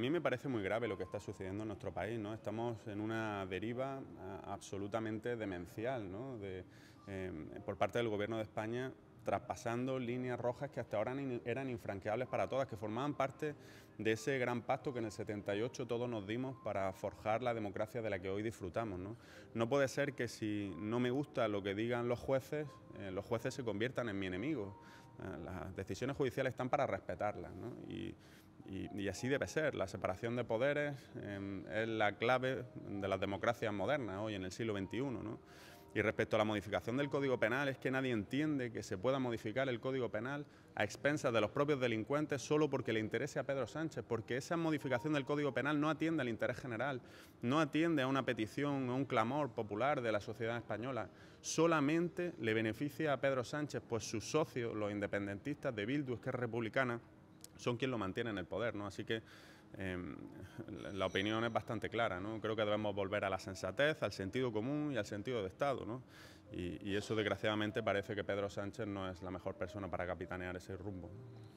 ...a mí me parece muy grave lo que está sucediendo en nuestro país, ¿no? Estamos en una deriva absolutamente demencial, ¿no? de, em, por parte del Gobierno de España traspasando líneas rojas que hasta ahora eran infranqueables para todas, que formaban parte de ese gran pacto que en el 78 todos nos dimos para forjar la democracia de la que hoy disfrutamos. No, no puede ser que si no me gusta lo que digan los jueces, eh, los jueces se conviertan en mi enemigo. Eh, las decisiones judiciales están para respetarlas. ¿no? Y, así debe ser. La separación de poderes em, es la clave de las democracias modernas hoy en el siglo XXI. Y respecto a la modificación del Código Penal, es que nadie entiende que se pueda modificar el Código Penal a expensas de los propios delincuentes solo porque le interese a Pedro Sánchez, porque esa modificación del Código Penal no atiende al interés general, no atiende a una petición, a un clamor popular de la sociedad española, solamente le beneficia a Pedro Sánchez, pues sus socios, los independentistas de Bildu, que es republicana, son quienes lo mantienen en el poder, ¿no? Así que em, la opinión es bastante clara, ¿no? Creo que debemos volver a la sensatez, al sentido común y al sentido de Estado, ¿no? y eso desgraciadamente parece que Pedro Sánchez no es la mejor persona para capitanear ese rumbo.